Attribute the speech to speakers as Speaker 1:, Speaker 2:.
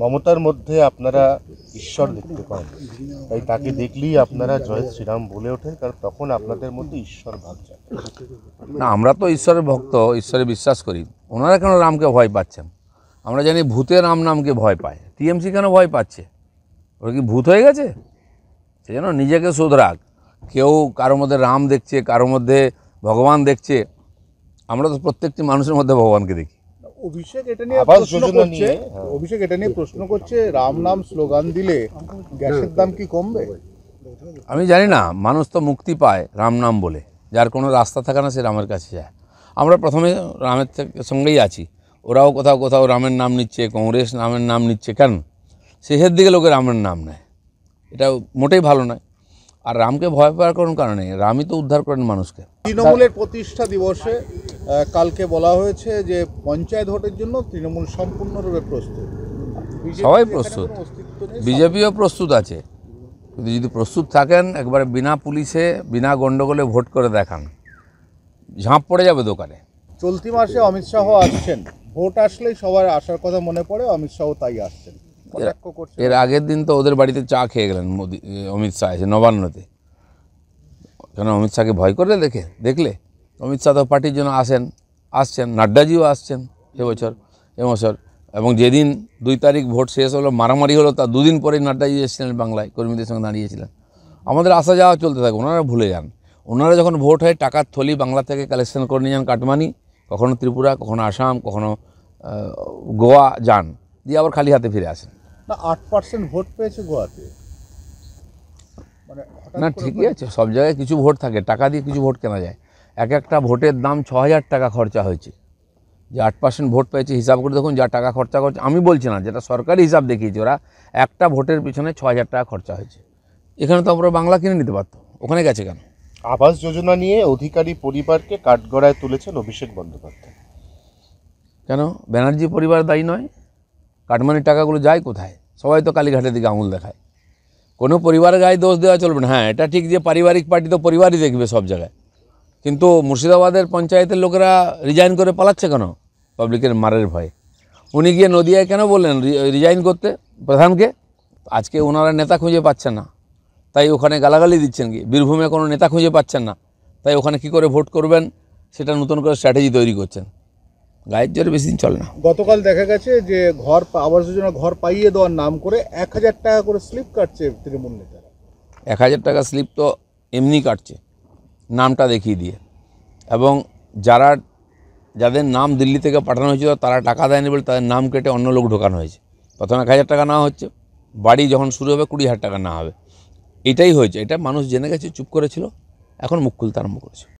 Speaker 1: মমতার মধ্যে আপনারা ঈশ্বর দেখতে পান তাই তাকে দেখলেই আপনারা জয় শ্রীরাম বলে ওঠেন কারণ তখন আপনাদের মধ্যে ঈশ্বর ভাব যায় না
Speaker 2: আমরা তো ঈশ্বরের ভক্ত ঈশ্বরে বিশ্বাস করি ওনারা কেন রামকে ভয় পাচ্ছেন আমরা জানি ভূতে রাম নামকে ভয় পায় টিএমসি কেন ভয় পাচ্ছে ওরা কি ভূত হয়ে গেছে সেই জন্য নিজেকে শোধরাক কেউ কারোর মধ্যে রাম দেখছে কারোর মধ্যে ভগবান দেখছে আমরা তো প্রত্যেকটি মানুষের মধ্যে ভগবানকে দেখি
Speaker 1: অভিষেক এটা নিয়ে অভিষেক এটা নিয়ে প্রশ্ন করছে রাম নাম স্লোগান দিলে গ্যাসের দাম কি কমবে
Speaker 2: আমি জানি না মানুষ তো মুক্তি পায় রাম নাম বলে যার কোনো রাস্তা থাকে না সে রামের কাছে যায় আমরা প্রথমে রামের সঙ্গেই আছি ওরাও কোথাও কোথাও রামের নাম নিচ্ছে কংগ্রেস রামের নাম নিচ্ছে কেন শেষের দিকে লোকে রামের নাম নেয় এটা মোটেই ভালো নয় আর রামকে ভয় পাওয়ার কোনো কারণে রামই তো উদ্ধার করেন মানুষকে তৃণমূলের
Speaker 1: প্রতিষ্ঠা দিবসে কালকে বলা হয়েছে যে পঞ্চায়েত ভোটের জন্য তৃণমূল সম্পূর্ণরূপে প্রস্তুত
Speaker 2: সবাই প্রস্তুত বিজেপিও প্রস্তুত আছে কিন্তু যদি প্রস্তুত থাকেন একবারে বিনা পুলিশে বিনা গণ্ডগোলে ভোট করে দেখান ঝাঁপ পড়ে যাবে দোকানে
Speaker 1: চলতি মাসে অমিত শাহ আসছেন ভোট আসলেই সবার আসার কথা মনে পড়ে অমিত শাহ তাই আসছেন এর
Speaker 2: আগের দিন তো ওদের বাড়িতে চা খেয়ে গেলেন মোদি অমিত শাহ এসে নবান্নতে কেন অমিত শাহকে ভয় করলে দেখে দেখলে অমিত শাহ পার্টির জন্য আসেন আসছেন নাড্ডাজিও আসছেন এবছর এবছর এবং যেদিন দুই তারিখ ভোট শেষ হলো মারামারি হলো তা দুদিন পরেই নাড্ডাজি এসেছিলেন বাংলায় কর্মীদের সঙ্গে দাঁড়িয়েছিলেন আমাদের আসা যাওয়া চলতে থাকে ওনারা ভুলে যান ওনারা যখন ভোট হয় টাকার থলি বাংলা থেকে কালেকশন করে নিয়ে যান কাটমানি কখনো ত্রিপুরা কখনো আসাম কখনো গোয়া যান দিয়ে আবার খালি হাতে ফিরে আসেন
Speaker 1: না আট পার্সেন্ট ভোট পেয়েছে গোয়াতে মানে
Speaker 2: না ঠিকই আছে সব জায়গায় কিছু ভোট থাকে টাকা দিয়ে কিছু ভোট কেনা যায় এক একটা ভোটের দাম ছ হাজার টাকা খরচা হয়েছে যে আট পার্সেন্ট ভোট পেয়েছে হিসাব করে দেখুন যা টাকা খরচা করছে আমি বলছি না যেটা সরকারি হিসাব দেখিয়েছে ওরা একটা ভোটের পিছনে ছ হাজার টাকা খরচা হয়েছে এখানে তো আমরা বাংলা কিনে নিতে পারতো ওখানে গেছে কেন আবাস যোজনা নিয়ে অধিকারী পরিবারকে কাঠগড়ায় তুলেছেন অভিষেক বন্দ্যোপাধ্যায় কেন ব্যানার্জি পরিবার দায়ী নয় কাটমানির টাকাগুলো যায় কোথায় সবাই তো কালীঘাটের দিকে আঙুল দেখায় কোনো পরিবারের গায়ে দোষ দেওয়া চলবে না হ্যাঁ এটা ঠিক যে পারিবারিক পার্টি তো পরিবারই দেখবে সব জায়গায় কিন্তু মুর্শিদাবাদের পঞ্চায়েতের লোকেরা রিজাইন করে পালাচ্ছে কেন পাবলিকের মারের ভয়ে উনি গিয়ে নদিয়ায় কেন বললেন রিজাইন করতে প্রধানকে আজকে ওনারা নেতা খুঁজে পাচ্ছেন না তাই ওখানে গালাগালি দিচ্ছেন কি বীরভূমে কোনো নেতা খুঁজে পাচ্ছেন না তাই ওখানে কি করে ভোট করবেন সেটা নতুন করে স্ট্র্যাটেজি তৈরি করছেন গায়ের জোরে বেশি দিন চলে না
Speaker 1: গতকাল দেখা গেছে যে ঘর আবাস যোজনা ঘর পাইয়ে দেওয়ার নাম করে এক হাজার টাকা করে স্লিপ কাটছে তৃণমূল নেতারা
Speaker 2: এক হাজার টাকা স্লিপ তো এমনি কাটছে নামটা দেখিয়ে দিয়ে এবং যারা যাদের নাম দিল্লি থেকে পাঠানো হয়েছিল তারা টাকা দেয়নি বলে তাদের নাম কেটে অন্য লোক ঢোকানো হয়েছে প্রথমে এক হাজার টাকা নেওয়া হচ্ছে বাড়ি যখন শুরু হবে কুড়ি হাজার টাকা না হবে এটাই হয়েছে এটা মানুষ জেনে গেছে চুপ করেছিল এখন মুখ খুলতে আরম্ভ করেছে